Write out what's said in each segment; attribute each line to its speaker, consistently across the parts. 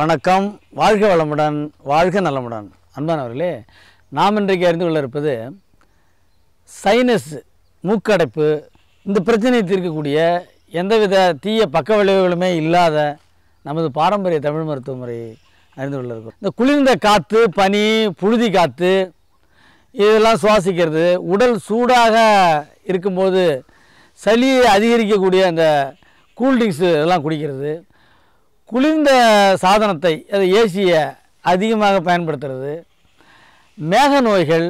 Speaker 1: வணக்கம் வாழ்க வளமுடன் வாழ்க நலமுடன் அன்பானவர்களே நாம் இன்றைக்கு அறிந்து கொள்ள இருப்பது சைனஸ் மூக்கடைப்பு இந்த பிரச்சனையை தீர்க்கக்கூடிய எந்தவித தீய பக்க விளைவுகளுமே இல்லாத நமது பாரம்பரிய தமிழ் மருத்துவ முறையை அறிந்து கொள்ள இருக்கும் இந்த குளிர்ந்த காற்று பனி புழுதி காற்று இதெல்லாம் சுவாசிக்கிறது உடல் சூடாக இருக்கும்போது சளியை அதிகரிக்கக்கூடிய அந்த கூல்ட்ரிங்க்ஸு இதெல்லாம் குடிக்கிறது குளிர்ந்த சாதனத்தை அது ஏசியை அதிகமாக பயன்படுத்துறது மேக நோய்கள்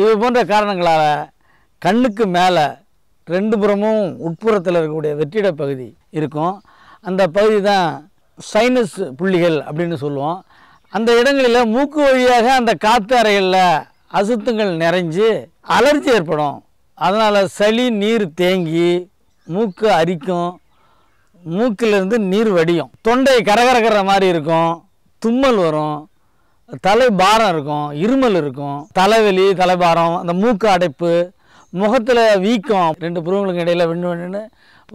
Speaker 1: இது போன்ற காரணங்களால் கண்ணுக்கு மேலே ரெண்டு புறமும் உட்புறத்தில் இருக்கக்கூடிய வெற்றிட பகுதி இருக்கும் அந்த பகுதி தான் சைனஸ் புள்ளிகள் அப்படின்னு சொல்லுவோம் அந்த இடங்களில் மூக்கு வழியாக அந்த காற்று அறைகளில் அசுத்தங்கள் நிறைஞ்சு அலர்ஜி ஏற்படும் அதனால் சளி நீர் தேங்கி மூக்கு அரிக்கும் மூக்கிலிருந்து நீர் வடியும் தொண்டை கரகரகிற மாதிரி இருக்கும் தும்மல் வரும் தலை பாரம் இருக்கும் இருமல் இருக்கும் தலைவலி தலைபாரம் அந்த மூக்கு அடைப்பு முகத்தில் வீக்கம் ரெண்டு புருவங்களுக்கு இடையில் விண்ணு விண்ணுன்னு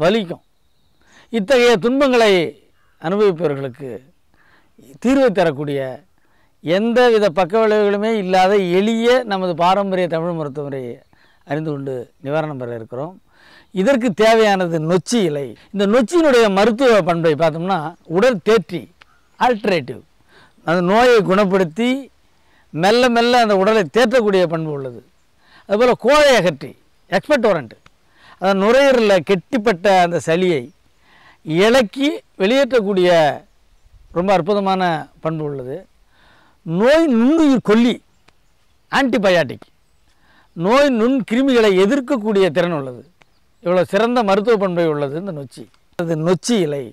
Speaker 1: வலிக்கும் இத்தகைய துன்பங்களை அனுபவிப்பவர்களுக்கு தீர்வு தரக்கூடிய எந்த வித பக்க விளைவுகளுமே இல்லாத எளிய நமது பாரம்பரிய தமிழ் மருத்துவமுறையை அறிந்து கொண்டு நிவாரணம் பெற இருக்கிறோம் இதற்கு தேவையானது நொச்சி இலை இந்த நொச்சியினுடைய மருத்துவ பண்பை பார்த்தோம்னா உடல் தேற்றி ஆல்ட்ரேட்டிவ் அந்த நோயை குணப்படுத்தி மெல்ல மெல்ல அந்த உடலை தேற்றக்கூடிய பண்பு உள்ளது அதுபோல் கோழை அகற்றி எக்ஸ்பெக்டோரண்ட் அந்த நுரையீரலில் கெட்டிப்பட்ட அந்த சளியை இலக்கி வெளியேற்றக்கூடிய ரொம்ப அற்புதமான பண்பு உள்ளது நோய் நுண்ணுயிர் கொல்லி ஆன்டிபயாட்டிக் நோய் நுண் கிருமிகளை எதிர்க்கக்கூடிய திறன் உள்ளது இவ்வளோ சிறந்த மருத்துவ பண்பை உள்ளது இந்த நொச்சி அது நொச்சி இலை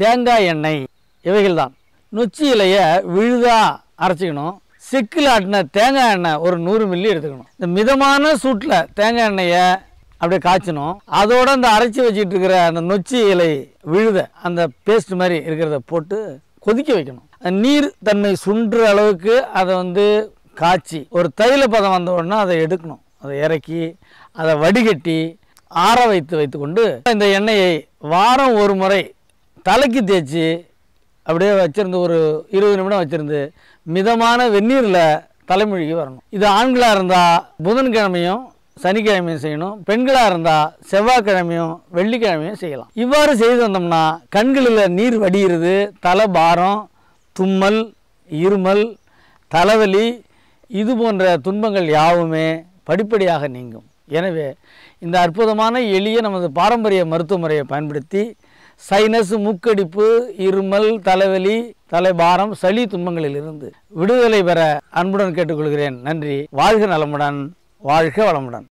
Speaker 1: தேங்காய் எண்ணெய் இவைகள் தான் நொச்சி இலையை விழுதாக அரைச்சிக்கணும் சிக்கில் ஆட்டின தேங்காய் எண்ணெய் ஒரு நூறு மில்லி எடுத்துக்கணும் இந்த மிதமான சூட்டில் தேங்காய் எண்ணெயை அப்படியே காய்ச்சணும் அதோடு அந்த அரைச்சி வச்சுட்டு இருக்கிற அந்த நொச்சி இலை விழுத அந்த பேஸ்ட் மாதிரி இருக்கிறத போட்டு கொதிக்க வைக்கணும் நீர் தன்மை சுன்ற அளவுக்கு அதை வந்து காய்ச்சி ஒரு தைல பதம் வந்த உடனே அதை எடுக்கணும் அதை இறக்கி அதை வடிகட்டி ஆற வைத்து வைத்துக்கொண்டு இந்த எண்ணெயை வாரம் ஒரு முறை தலைக்கு தேய்ச்சி அப்படியே வச்சுருந்து ஒரு இருபது நிமிடம் வச்சுருந்து மிதமான வெந்நீரில் தலைமொழிக்கு வரணும் இது ஆண்களாக இருந்தால் புதன்கிழமையும் சனிக்கிழமையும் செய்யணும் பெண்களாக இருந்தால் செவ்வாய்க்கிழமையும் வெள்ளிக்கிழமையும் செய்யலாம் இவ்வாறு செய்து வந்தோம்னா கண்களில் நீர் வடிகிறது தலை பாரம் தும்மல் இருமல் தலைவலி இது போன்ற துன்பங்கள் யாவுமே படிப்படியாக நீங்கும் எனவே இந்த அற்புதமான எளிய நமது பாரம்பரிய மருத்துவ முறையை பயன்படுத்தி சைனஸ் மூக்கடிப்பு இருமல் தலைவலி தலைபாரம் சளி துன்பங்களிலிருந்து விடுதலை பெற அன்புடன் கேட்டுக்கொள்கிறேன் நன்றி வாழ்க நலமுடன் வாழ்க வளமுடன்